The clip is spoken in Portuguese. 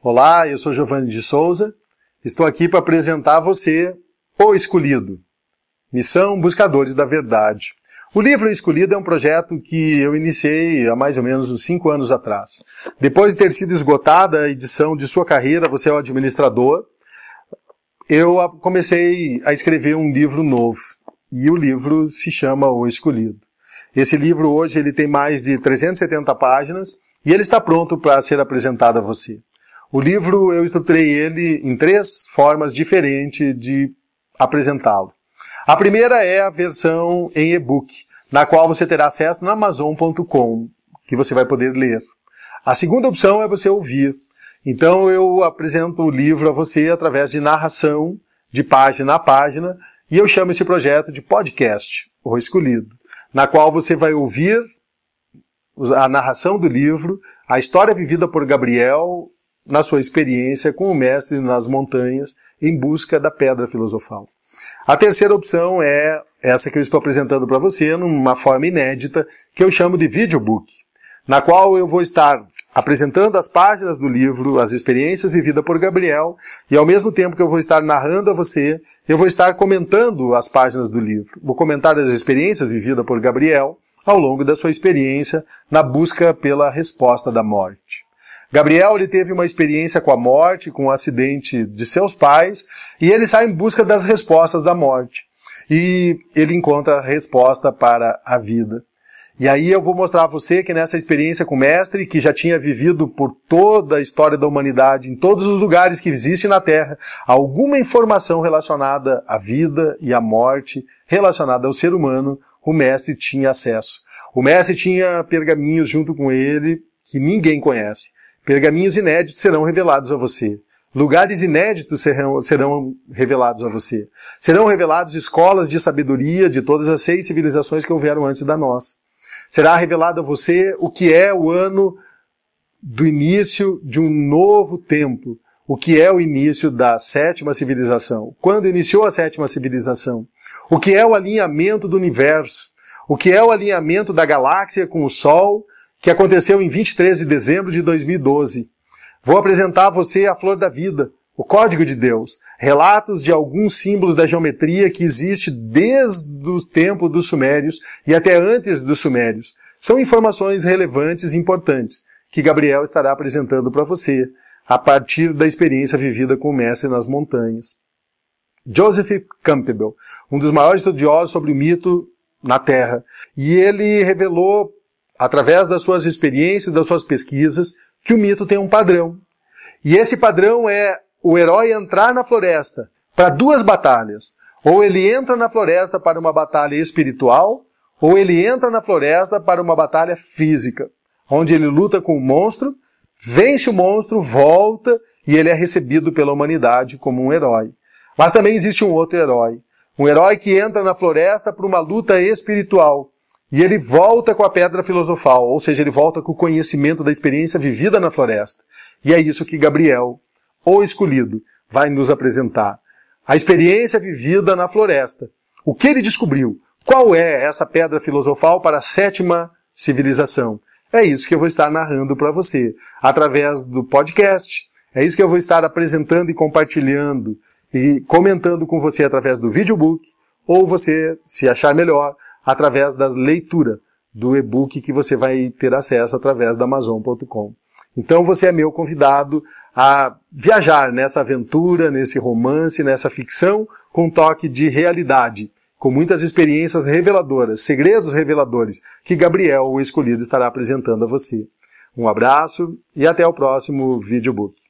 Olá, eu sou Giovanni de Souza. Estou aqui para apresentar a você O Escolhido, Missão Buscadores da Verdade. O livro O Escolhido é um projeto que eu iniciei há mais ou menos uns cinco anos atrás. Depois de ter sido esgotada a edição de sua carreira, você é o administrador, eu comecei a escrever um livro novo. E o livro se chama O Escolhido. Esse livro hoje ele tem mais de 370 páginas e ele está pronto para ser apresentado a você. O livro eu estruturei ele em três formas diferentes de apresentá-lo. A primeira é a versão em e-book, na qual você terá acesso na amazon.com, que você vai poder ler. A segunda opção é você ouvir. Então eu apresento o livro a você através de narração, de página a página, e eu chamo esse projeto de podcast, o escolhido, na qual você vai ouvir a narração do livro, a história vivida por Gabriel na sua experiência com o mestre nas montanhas em busca da pedra filosofal. A terceira opção é essa que eu estou apresentando para você numa forma inédita que eu chamo de videobook, na qual eu vou estar apresentando as páginas do livro, as experiências vividas por Gabriel, e ao mesmo tempo que eu vou estar narrando a você, eu vou estar comentando as páginas do livro, vou comentar as experiências vividas por Gabriel ao longo da sua experiência na busca pela resposta da morte. Gabriel ele teve uma experiência com a morte, com o acidente de seus pais, e ele sai em busca das respostas da morte. E ele encontra a resposta para a vida. E aí eu vou mostrar a você que nessa experiência com o mestre, que já tinha vivido por toda a história da humanidade, em todos os lugares que existem na Terra, alguma informação relacionada à vida e à morte, relacionada ao ser humano, o mestre tinha acesso. O mestre tinha pergaminhos junto com ele que ninguém conhece. Pergaminhos inéditos serão revelados a você. Lugares inéditos serão, serão revelados a você. Serão revelados escolas de sabedoria de todas as seis civilizações que houveram antes da nossa. Será revelado a você o que é o ano do início de um novo tempo, o que é o início da sétima civilização, quando iniciou a sétima civilização, o que é o alinhamento do universo, o que é o alinhamento da galáxia com o Sol, que aconteceu em 23 de dezembro de 2012. Vou apresentar a você a Flor da Vida, o Código de Deus, relatos de alguns símbolos da geometria que existe desde o tempo dos Sumérios e até antes dos Sumérios. São informações relevantes e importantes que Gabriel estará apresentando para você a partir da experiência vivida com o mestre nas montanhas. Joseph Campbell, um dos maiores estudiosos sobre o mito na Terra, e ele revelou através das suas experiências, das suas pesquisas, que o mito tem um padrão. E esse padrão é o herói entrar na floresta para duas batalhas. Ou ele entra na floresta para uma batalha espiritual, ou ele entra na floresta para uma batalha física, onde ele luta com o monstro, vence o monstro, volta e ele é recebido pela humanidade como um herói. Mas também existe um outro herói, um herói que entra na floresta para uma luta espiritual, e ele volta com a pedra filosofal, ou seja, ele volta com o conhecimento da experiência vivida na floresta. E é isso que Gabriel, o escolhido, vai nos apresentar. A experiência vivida na floresta. O que ele descobriu? Qual é essa pedra filosofal para a sétima civilização? É isso que eu vou estar narrando para você, através do podcast. É isso que eu vou estar apresentando e compartilhando e comentando com você através do videobook, ou você, se achar melhor, através da leitura do e-book que você vai ter acesso através da Amazon.com. Então você é meu convidado a viajar nessa aventura, nesse romance, nessa ficção com um toque de realidade, com muitas experiências reveladoras, segredos reveladores que Gabriel, o escolhido, estará apresentando a você. Um abraço e até o próximo videobook.